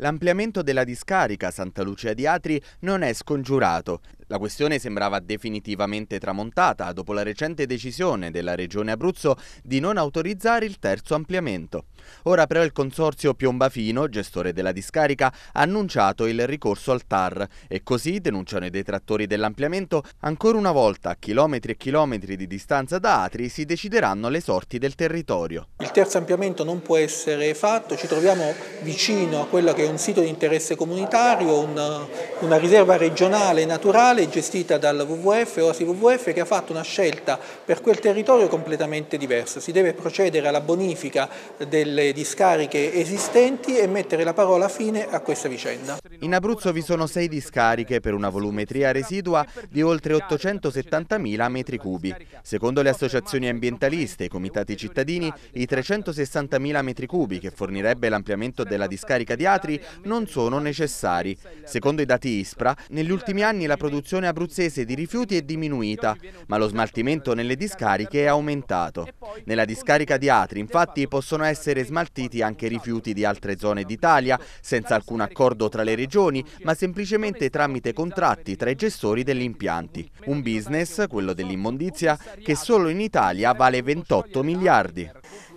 L'ampliamento della discarica Santa Lucia di Atri non è scongiurato. La questione sembrava definitivamente tramontata dopo la recente decisione della Regione Abruzzo di non autorizzare il terzo ampliamento. Ora però il consorzio Piombafino, gestore della discarica, ha annunciato il ricorso al TAR e così, denunciano i detrattori dell'ampliamento, ancora una volta a chilometri e chilometri di distanza da Atri si decideranno le sorti del territorio. Il terzo ampliamento non può essere fatto, ci troviamo vicino a quello che è un sito di interesse comunitario, una, riserva regionale naturale regionale gestita dal WWF, Oasi WWF, che ha fatto una scelta per quel territorio completamente diversa. Si deve procedere alla bonifica delle discariche esistenti e mettere la parola fine a questa vicenda. In Abruzzo vi sono sei discariche per una volumetria residua di oltre 870.000 metri cubi. Secondo le associazioni ambientaliste e i comitati cittadini, i 360.000 metri cubi che fornirebbe l'ampliamento della discarica di Atri non sono necessari. Secondo i dati ISPRA, negli ultimi anni la produzione produzione abruzzese di rifiuti è diminuita, ma lo smaltimento nelle discariche è aumentato. Nella discarica di Atri, infatti, possono essere smaltiti anche rifiuti di altre zone d'Italia, senza alcun accordo tra le regioni, ma semplicemente tramite contratti tra i gestori degli impianti. Un business, quello dell'immondizia, che solo in Italia vale 28 miliardi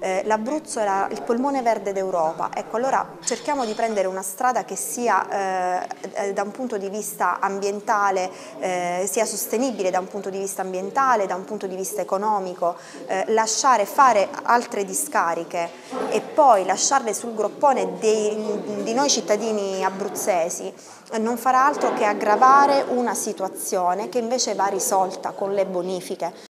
eh, l'Abruzzo era il polmone verde d'Europa, ecco allora cerchiamo di prendere una strada che sia eh, eh, da un punto di vista ambientale, eh, sia sostenibile da un punto di vista ambientale, da un punto di vista economico, eh, lasciare fare altre discariche e poi lasciarle sul groppone dei, di noi cittadini abruzzesi eh, non farà altro che aggravare una situazione che invece va risolta con le bonifiche.